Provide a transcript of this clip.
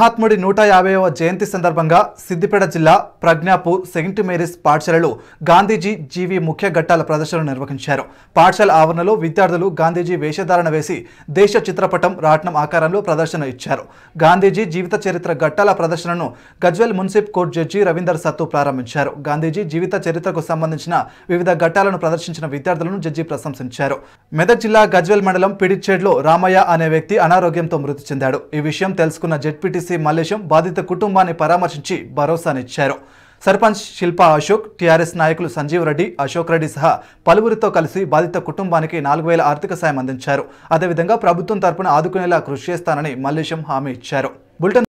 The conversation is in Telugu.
మహాత్ముడి నూట యాభైవ జయంతి సందర్భంగా సిద్దిపేట జిల్లా ప్రజ్ఞాపూర్ సెయింట్ మేరీస్ పాఠశాలలో గాంధీజీ జీవి ముఖ్య ఘట్టాల ప్రదర్శనలు నిర్వహించారు పాఠశాల ఆవరణలో విద్యార్థులు గాంధీజీ వేషధారణ వేసి దేశ చిత్రపటం రాట్నం ఆకారంలో ప్రదర్శన ఇచ్చారు గాంధీజీ జీవిత చరిత్ర ఘట్టాల ప్రదర్శనను గజ్వెల్ మున్సిప్ కోర్టు జడ్జి రవీందర్ సత్తు ప్రారంభించారు గాంధీజీ జీవిత చరిత్రకు సంబంధించిన వివిధ ఘట్టాలను ప్రదర్శించిన విద్యార్థులను జడ్జి ప్రశంసించారు మెదక్ జిల్లా గజ్వెల్ మండలం పిడిచ్చేడ్లో రామయ్య అనే వ్యక్తి అనారోగ్యంతో మృతి చెందాడు ఈ విషయం తెలుసుకున్న జెడ్పీటీసీ ఎంపీటీసీ మల్లేశం బాధిత కుటుంబాన్ని పరామర్శించి భరోసానిచ్చారు సర్పంచ్ శిల్పా అశోక్ టీఆర్ఎస్ నాయకులు సంజీవ్ రెడ్డి అశోక్ రెడ్డి సహా పలువురితో కలిసి బాధిత కుటుంబానికి నాలుగు వేల ఆర్థిక సాయం అందించారు అదేవిధంగా ప్రభుత్వం తరపున ఆదుకునేలా కృషి చేస్తానని మల్లేశం హామీ ఇచ్చారు